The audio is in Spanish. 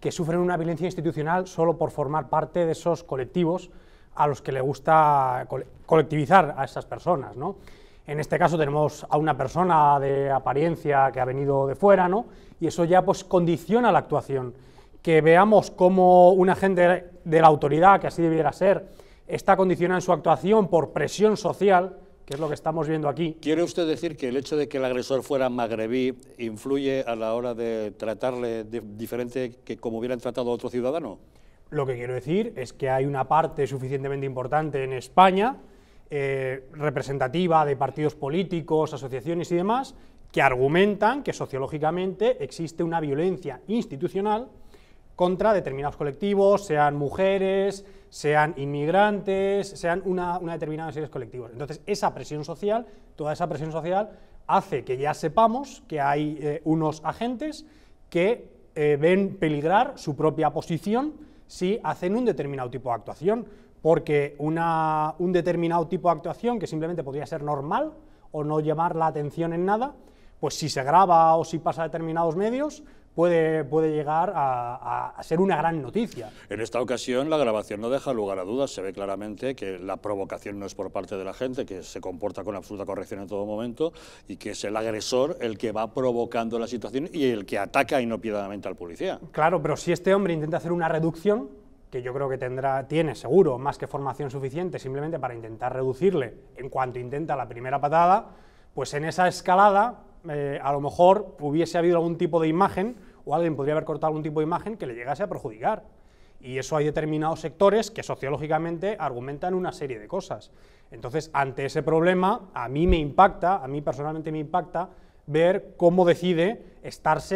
que sufren una violencia institucional solo por formar parte de esos colectivos a los que le gusta colectivizar a esas personas. ¿no? En este caso tenemos a una persona de apariencia que ha venido de fuera y eso ya pues, condiciona la actuación. Que veamos cómo un agente de la autoridad, que así debiera ser, está condicionada en su actuación por presión social, que es lo que estamos viendo aquí. ¿Quiere usted decir que el hecho de que el agresor fuera magrebí influye a la hora de tratarle de diferente que como hubieran tratado a otro ciudadano? Lo que quiero decir es que hay una parte suficientemente importante en España, eh, representativa de partidos políticos, asociaciones y demás, que argumentan que sociológicamente existe una violencia institucional contra determinados colectivos, sean mujeres, sean inmigrantes, sean una, determinada serie de colectivos. Entonces, esa presión social, toda esa presión social, hace que ya sepamos que hay eh, unos agentes que eh, ven peligrar su propia posición si hacen un determinado tipo de actuación, porque un determinado tipo de actuación que simplemente podría ser normal o no llamar la atención en nada, pues si se graba o si pasa a determinados medios, Puede, puede, llegar a, ser una gran noticia. En esta ocasión la grabación no deja lugar a dudas, se ve claramente que la provocación no es por parte de la gente, que se comporta con absoluta corrección en todo momento y que es el agresor el que va provocando la situación y el que ataca inopiadamente al policía. Claro, pero si este hombre intenta hacer una reducción, que yo creo que tendrá, tiene seguro más que formación suficiente simplemente para intentar reducirle en cuanto intenta la primera patada, pues en esa escalada eh, a lo mejor hubiese habido algún tipo de imagen o alguien podría haber cortado algún tipo de imagen que le llegase a perjudicar. Y eso hay determinados sectores que sociológicamente argumentan una serie de cosas. Entonces, ante ese problema, a mí me impacta, a mí personalmente me impacta ver cómo decide estarse